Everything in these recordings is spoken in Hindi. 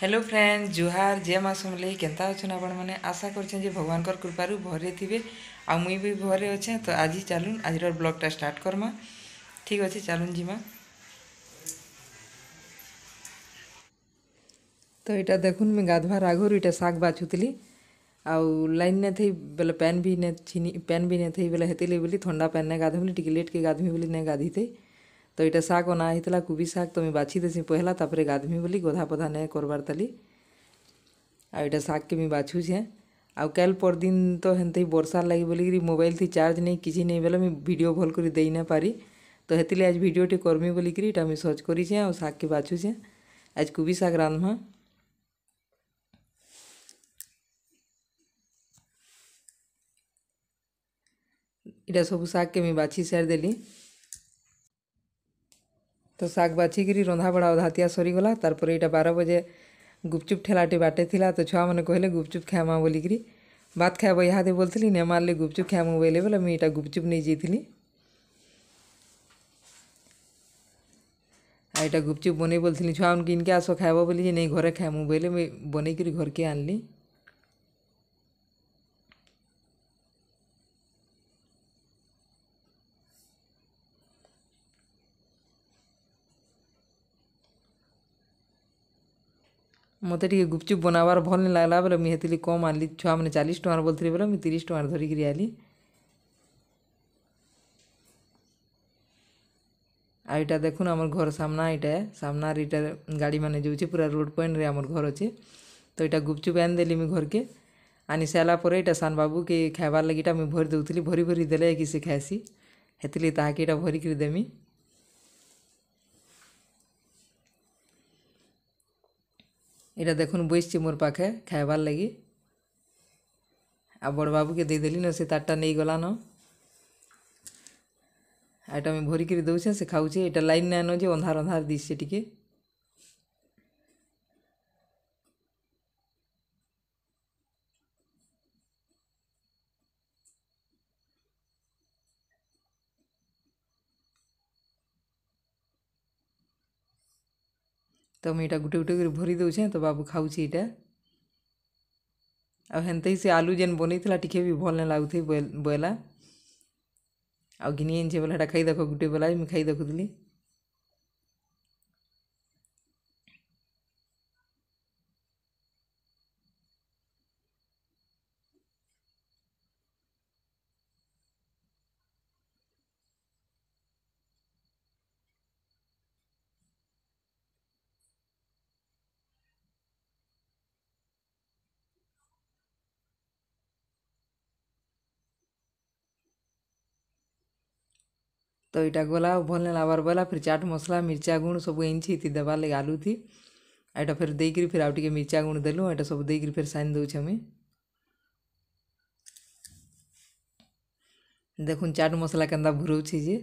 हेलो फ्रेंड्स जुहार जय माँ समले के अच्छे आपण मैंने आशा कर भगवान कृपा भरे थे आई भी भरे अच्छे तो आज ही चलून आज ब्लगटा स्टार्ट करमा ठीक अच्छे चलून जीमा तो यहाँ देखुन मुझे गाधवार आगुरी ये शाग बाछुली आउ लाइन ने थी बोले पैन भी ने पैन भी ने थी बोले हेती बोली थंडा पैन ने गाधमी टी लेट के गाधमी बोली नहीं गाधी थी तो ये शाग अना ही कोबी शाग तो मुझे बाछीदेसी पहला गाधमी बोली गधा पधा नहीं करवार ताली आईटा शाग के मुझे बाछूछे आउ कल पर दिन तो हेनते ही बर्षार लगे बोलिकी मोबाइल थी चार्ज नहीं किसी नहीं बोले मुझे भिडियो भल कर दे न पारि तो हे आज भिडटे करमी बोलिकी ये सर्च करीचे आ शाग के बाछूछे आज कोबी शाग रांधमा इटा सब शाग के मुझे बाछी सारी তো ଶାଗ୍ ବାଛିକିରି ରନ୍ଧାବଢ଼ା ଅଧାତିଆ ସରିଗଲା ତାର୍ପରେ ଇଟା ବାର ବଜେ ଗୁପ୍ଚୁପ୍ ଠେଲାଟେ ବାଟେ ଥିଲା ତ ଛୁଆମାନେ କହିଲେ ଗୁପ୍ଚୁପ୍ ଖାଏମା ବୋଲିକିରି ଭାତ୍ ଖାଏବ ଇହାଦେ ବୋଲିଥିଲି ନେ ମାରିଲେ ଗୁପ୍ଚୁପ୍ ଖାଏମୁ ବୋଇଲେ ବେଲେ ମୁଇଁ ଇଟା ଗୁପ୍ଚୁପ୍ ନେଇ ଯାଇଥିଲି ଆଉ ଇଟା ଗୁପ୍ଚୁପ୍ ବନେଇ ବୋଲିଥିଲି ଛୁଆମାନଙ୍କୁ ଇନ୍କେ ଆସ ଖାଏବ ବୋଲିକି ନେଇ ଘରେ ଖାଏମୁ ବୋଇଲେ ମୁଇଁ ବନେଇକିରି ଘର୍କେ ଆନ୍ଲି ମୋତେ ଟିକେ ଗୁପଚୁପ୍ ବନାବାର୍ ଭଲ୍ ନି ଲାଗ୍ଲା ବେଲେ ମୁଇଁ ହେଥିର୍ଲାଗି କମ୍ ଆନ୍ଲି ଛୁଆମାନେ ଚାଲିଶ୍ ଟଙ୍ଗାର୍ ବୋଲୁଥିଲେ ବେଲେ ମୁଇଁ ତିରିଶ୍ ଟଙ୍ଗାର୍ ଧରିକିରି ଆଏଲି ଆଉ ଇଟା ଦେଖୁନ୍ ଆମର୍ ଘର୍ ସାମ୍ନା ଇଟା ସାମ୍ନାରେ ଇଟା ଗାଡ଼ିମାନେ ଯାଉଛେ ପୁରା ରୋଡ଼୍ ପଏଣ୍ଟ୍ରେ ଆମର୍ ଘର୍ ଅଛେ ତ ଇଟା ଗୁପଚୁପ୍ ଆନିଦେଲି ମୁଇଁ ଘର୍କେ ଆନି ସାର୍ଲା ପରେ ଇଟା ସାନ୍ ବାବୁକେ ଖାଏବାର୍ ଲାଗି ଇଟା ମୁଇଁ ଭରି ଦେଉଥିଲି ଭରି ଭରି ଦେଲେ କି ସେ ଖାଏସି ହେଥିର୍ଲାଗି ତାହାକେ ଇଟା ଭରିକିରି ଦେମି এটা দেখুন বসছে মোর পাখে খাইবার লাগি আর বড়বাবুকে দিয়ে দেলি না সে তারটা নেই গলান এটা আমি ভরিকি দেছে সে খাওছে এটা লাইন নেন যে অন্ধার অন্ধার দিচ্ছে টিকিয়ে তো আমি এটা গুটে গুটে করে ভরি দেউছে তো বাবু খাউছে এটা ଆଉ ହେନ୍ତା ହିଁ ସେ ଆଲୁ ଯେନ୍ ବନେଇଥିଲା ଟିକେ ବି ଭଲ୍ ନାଇଁ ଲାଗୁଥାଇ ବଏଲା ଆଉ ଘିନି ଆନିଛେ ବେଲେ ହେଟା ଖାଇ ଦେଖ ଗୁଟେ ବେଲା ମୁଇଁ ଖାଇ ଦେଖୁଥିଲି ତ ଇଟା ଗଲା ଭଲ୍ ନାଇଁ ଲାଗ୍ବାର୍ ବଏଲା ଫେର୍ ଚାଟ୍ ମସ୍ଲା ମିର୍ଚା ଗୁଣ୍ ସବୁ ଏନ୍ଛି ଇତି ଦେବାର୍ ଲାଗି ଆଲୁ ଥି ଇଟା ଫେର୍ ଦେଇକିରି ଫେର୍ ଆଉ ଟିକେ ମିର୍ଚା ଗୁଣ୍ ଦେଲୁ ଇଟା ସବୁ ଦେଇକିରି ଫେର୍ ସାଇନ୍ ଦଉଛେ ମୁଇଁ ଦେଖୁନ୍ ଚାଟ୍ ମସ୍ଲା କେନ୍ତା ଭୁରଉଛେ ଯେ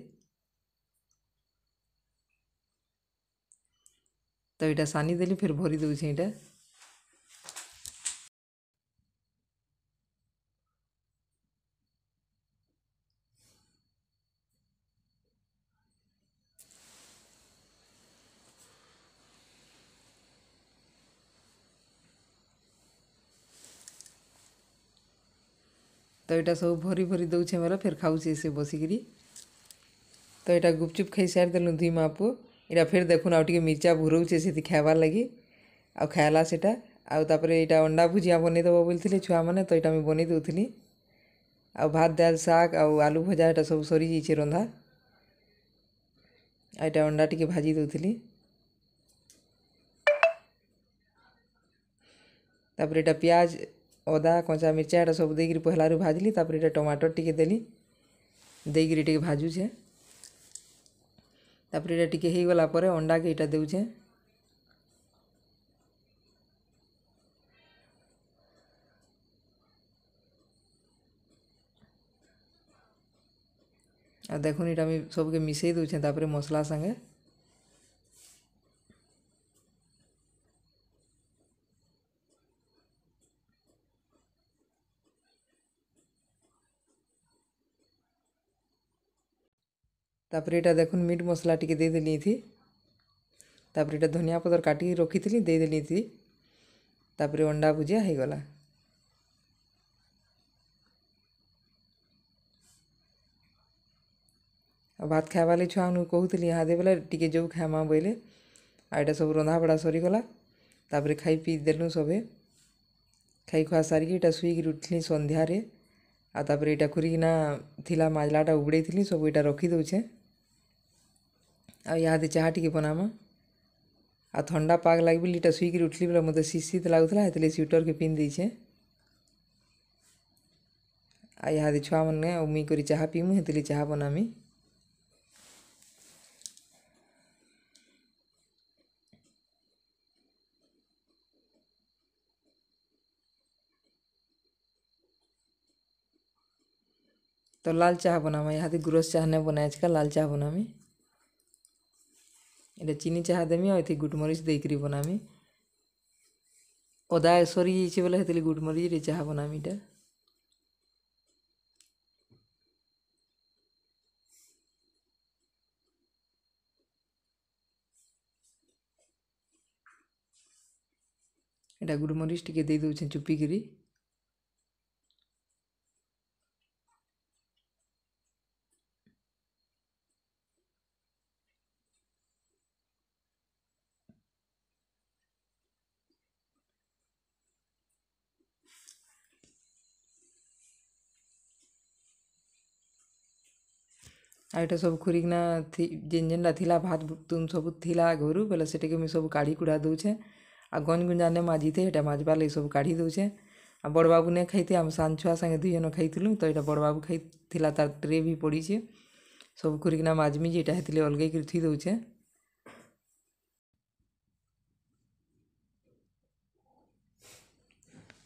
ତ ଇଟା ସାନି ଦେଲି ଫେର୍ ଭରି ଦଉଛେ ଇଟା तो यहाँ सब भरी भरी दौछे मेल फेर खाऊ से बसिकी तो यहाँ गुपचुप खाई सारीदेल दुई माँ पु या फेर देखुन आगे मिर्चा भुरौचे से खाबार लगे आउ खाला से आउतापुर यहाँ अंडा भुजिया बनईदेव बोलते छुआ मैंने तो यहाँ मुझे बनई दे आ भात दाल साग आलू भजा यहाँ सब सरी जाइए रंधा आटा अंडा टी भाजी दूली तापर इटा प्याज अदा कंचा मिर्चा एट सब देकर पहला भाजली तप टमाटर टिके देली देकर टे भाजुचे तापर इटा टिके अंडा के यहाँ देचे आ देखुन सबके मिसई दूचे तापर मसला सागे तापर यहाँ देख मीट मसला टेदेपर यहाँ धनिया पतर काट रखी थी देदेली तापर अंडा भुजिया गला भात खाएबार लगे छुआ कहूली यहाँ दे बोले टी जो खाएमा बोले आईटा सब रंधा बढ़ा सरगला तापर खाई पी दे सबे खाई खुआ सारिक सुखी उठली सन्ध्यारे आपर यहाँ खुरीकिना मजलाटा उबड़े थी सब यहाँ रखीदे आदि चाह टे बनामा आंडा पाग लग भी इटा सुईक उठली बोले मतलब शीत शीत लगुला से स्वेटर के पिंधे आदि छुआ मैंने उमी कर चाह पीमु से चाह बनामी तो लाल चाह बनामा यहाँ गुरस चाह नहीं बनाए लाल चाह बनामी এটা চিনি ଚାହା ଦେମି ଆଉ ଏଥିରେ ଗୁଟମରିଚ ଦେଇକରି ବନାମି ଅଦା ସରିଯାଇଛି ବୋଲେ ସେଥିରେ ଗୁଟମରିଚରେ ଚାହା ବନାମି ଏଇଟା ଏଇଟା ଗୁଟମରିଚ ଟିକେ ଦେଇ ଦେଉଛେ ଚୁପିକିରି ଆଉ ଏଇଟା ସବୁ ଖୁରିକିନା ଯେନ୍ ଯେନ୍ଟା ଥିଲା ଭାତ ତୁନ୍ ସବୁ ଥିଲା ଆଗରୁ ବୋଲେ ସେଟାକେ ମୁଇଁ ସବୁ କାଢ଼ି କୁଡ଼ା ଦଉଛେ ଆଉ ଗଞ୍ଜ ଗୁଞ୍ଜା ନେ ମାଜିତେ ହେଟା ମାଜବାର୍ ଲାଗି ସବୁ କାଢ଼ି ଦଉଛେ ଆଉ ବଡ଼ବାବୁ ନେ ଖାଇତେ ଆମେ ସାନ୍ ଛୁଆ ସାଙ୍ଗେ ଦୁଇ ଜଣ ଖାଇଥିଲୁ ତ ଏଇଟା ବଡ଼ବାବୁ ଖାଇଥିଲା ତାର୍ ଟ୍ରେ ବି ପଡ଼ିଛେ ସବୁ ଖୁରିକିନା ମାଜମି ଯେ ଏଇଟା ହେଥିଲେ ଅଲଗେଇକିରି ଥୁଇ ଦଉଛେ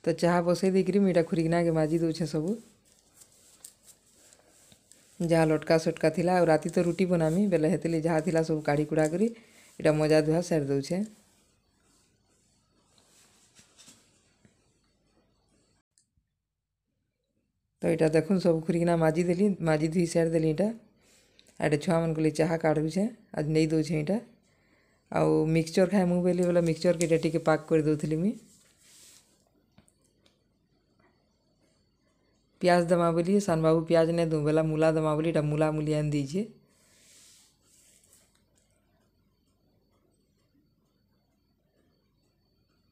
ତ ଚାହା ବସେଇ ଦେଇକିରି ମୁଁ ଏଇଟା ଖୁରିକିନାକେ ମାଜି ଦଉଛେ ସବୁ ଯାହା ଲଟକା ସଟକା ଥିଲା ଆଉ ରାତି ତ ରୁଟି ବନାମି ବେଲେ ହେତିଲି ଯାହା ଥିଲା ସବୁ କାଢ଼ି କୁଡ଼ା କରି ଏଇଟା ମଜା ଧୁଆ ସାରି ଦେଉଛେ ତ ଏଇଟା ଦେଖୁନ୍ ସବୁ ଖୁରିକିନା ମାଜି ଦେଲି ମାଜି ଧୁଇ ସାରି ଦେଲି ଏଇଟା ଏଇଟା ଛୁଆମାନଙ୍କୁ ଲାଗି ଚାହା କାଢ଼ୁଛେ ଆଜି ନେଇ ଦେଉଛେ ଏଇଟା ଆଉ ମିକ୍ସଚର୍ ଖାଏ ମୁଁ ବେଲି ବେଲେ ମିକ୍ସଚର୍କେ ଏଇଟା ଟିକେ ପାକ୍ କରି ଦେଉଥିଲି ମୁଇଁ পেঁয়াজ দমা বলি সানবাবু পেঁয়াজ নেই দেবো বেলা মূলা দমা বলি এটা মূলা মুলি আনি দিয়েছে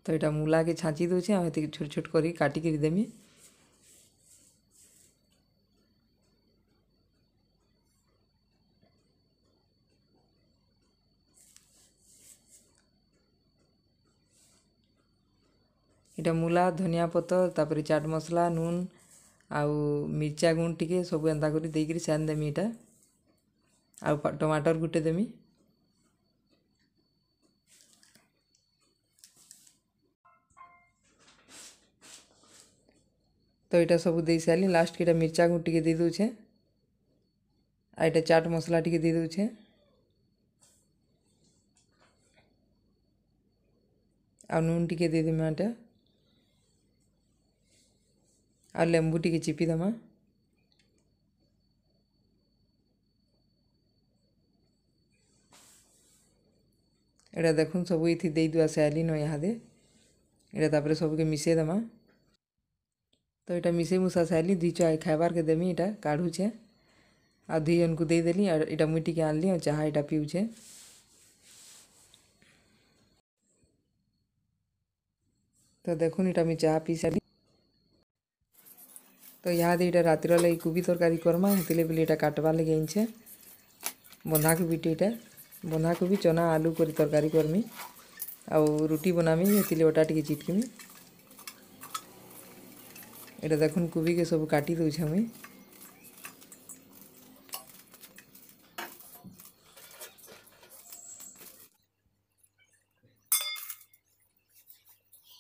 তো এটা মূলাকে ছাঁচি দেছি আমি এতে ছোট ছোট করি কাটিকি দেমি এটা মূলা ধনিয়া পত্র তারপরে চাট মশলা নুন ଆଉ ମିର୍ଚା ଗୁଣ୍ଡ୍ ଟିକେ ସବୁ ଏନ୍ତା କରି ଦେଇକିରି ଛାନ୍ ଦେମି ଏଇଟା ଆଉ ଟମାଟର୍ ଗୁଟେ ଦେମି ତ ଏଇଟା ସବୁ ଦେଇ ସାରିଲି ଲାଷ୍ଟ୍କେ ଇଟା ମିର୍ଚା ଗୁଣ୍ଡ୍ ଟିକେ ଦେଇ ଆଉ ଏଇଟା ଚାଟ୍ ମସଲା ଟିକେ ଦେଇ ଆଉ ନୁନ୍ ଟିକେ ଦେଇଦେମି ଏଇଟା और लेंबू टी चिपी दमा एट देख सब ये सैली न यहाँ एटापर सबके मिसे दमा तो ये मिसे मुसा सैली दी चाय खाबार के देमी इटा काढ़ुचे आ दुई जन को देदेली और इटा मुई टी आनली और चाह इटा पीऊे तो देखून इटा मुझ चाह पी सारी ତ ଇହାଦେ ଇଟା ରାତିର ଲାଗି କୁବି ତରକାରୀ କର୍ମା ହେଥିଲାଗି ବୋଲି ଇଟା କାଟ୍ବାର୍ ଲାଗି ଆନିଛେ ବନ୍ଧାକୋବିଟେ ଇଟା ବନ୍ଧାକୋବି ଚନା ଆଲୁ କରି ତରକାରୀ କର୍ମି ଆଉ ରୁଟି ବନାମି ହେଥିଲାଗି ଅଟା ଟିକେ ଚିଟ୍କିମି এটা দেখুন কুবিকে সব কাটি দেছি আমি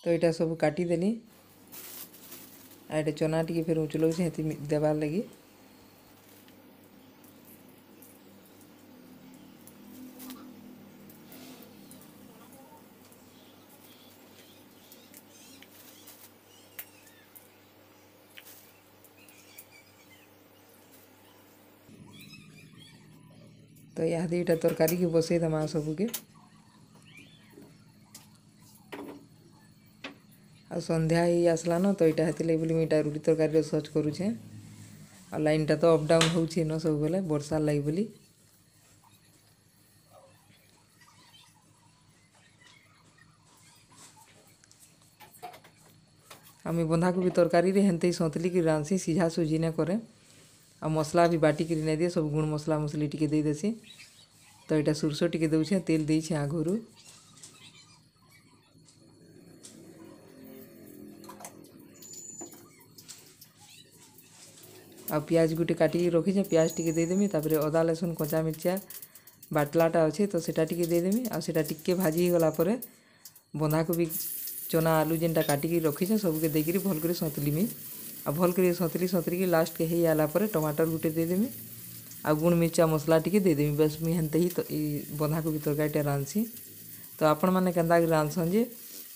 তো এটা সব কাটি দেলি आ चना टे फिर उचल देवार लगी तो यह दुटा तरकारी बसईदमा सबके ଆଉ ସନ୍ଧ୍ୟା ହେଇ ଆସ୍ଲାନ ତ ଇଟା ହେଥିର୍ଲାଗି ବୋଲି ମୁଇଁ ଇଟା ରୁଟି ତରକାରୀରେ ସର୍ଚ୍ଚ କରୁଛେଁ ଆଉ ଲାଇନ୍ଟା ତ ଅପ୍ ଡାଉନ୍ ହେଉଛେ ନ ସବୁବେଲେ ବର୍ଷା ଲାଗି ବୋଲି আমি বন্ধাকোবি তরকারিরে হেনতেই সঁতলিকি রাঁধছি সিঝা সুজি না করে আর মশলা বি বাটিকি নেই দিয়ে সব গুণ মশলা মশলি টিকে দিয়ে দেছি তো এটা সোরষ টিকে দেছে তেল দিয়েছি আগুরু ଆଉ ପିଆଜ ଗୋଟେ କାଟିକି ରଖିଛେ ପିଆଜ ଟିକେ ଦେଇଦେମି ତାପରେ ଅଦା ରସୁଣ କଞ୍ଚା ମିର୍ଚା ବାଟଲାଟା ଅଛି ତ ସେଟା ଟିକେ ଦେଇଦେମି ଆଉ ସେଟା ଟିକେ ଭାଜି ହେଇଗଲା ପରେ ବନ୍ଧାକୋବି ଚନା ଆଲୁ ଯେନ୍ଟା କାଟିକି ରଖିଛେ ସବୁକେ ଦେଇକିରି ଭଲ୍ କରି ସନ୍ତୁଲିମି ଆଉ ଭଲ୍ କରି ସନ୍ତୁଲି ସନ୍ତୁଲିକି ଲାଷ୍ଟକେ ହେଇ ଆଇଲା ପରେ ଟମାଟର ଗୋଟେ ଦେଇଦେମି ଆଉ ଗୁଣ ମିର୍ଚା ମସଲା ଟିକେ ଦେଇଦେମି ବେସ୍ ମୁଇଁ ହେନ୍ତା ହିଁ ଏଇ ବନ୍ଧାକୋବି ତରକାରୀଟା ରାନ୍ଧସି ତ ଆପଣମାନେ କେନ୍ତାକରି ରାନ୍ଧସନ୍ ଯେ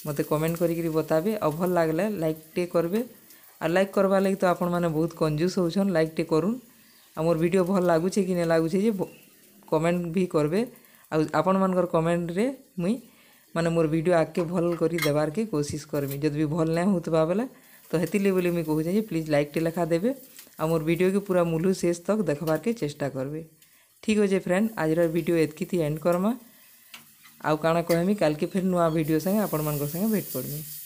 ମୋତେ କମେଣ୍ଟ କରିକିରି ବତାବେ ଆଉ ଭଲ୍ ଲାଗଲେ ଲାଇକ୍ ଟିକେ କରିବେ আর লাইক করবার লাগি তো আপনার বহুত কঞ্জুস হচ্ছেন লাইকটি করুন আমার ভিডিও ভাল লাগুছে কি না লাগুছে যে কমেন্ট বি করবে আপনার কমেন্টরে মুই মানে মোর ভিডিও আগকে ভাল করে দেবারকে কোশিশ করমি যদি বি ভাল না হোথবা বেলে তো হেতিলে বলে মুই কহুছে যে প্লিজ লাইকটি লেখা দেবে আর মোর ভিডিওকে পুরা মূলু শেষ তক দেখবারকে চেষ্টা করবে ঠিক আছে ফ্রেন্ড আজর ভিডিও এতকি এন্ড করমা আউ কাଣା কহমি কালকে ফের নূয়া ভিডিও সাথে আপনার সাথে ভেট পড়মি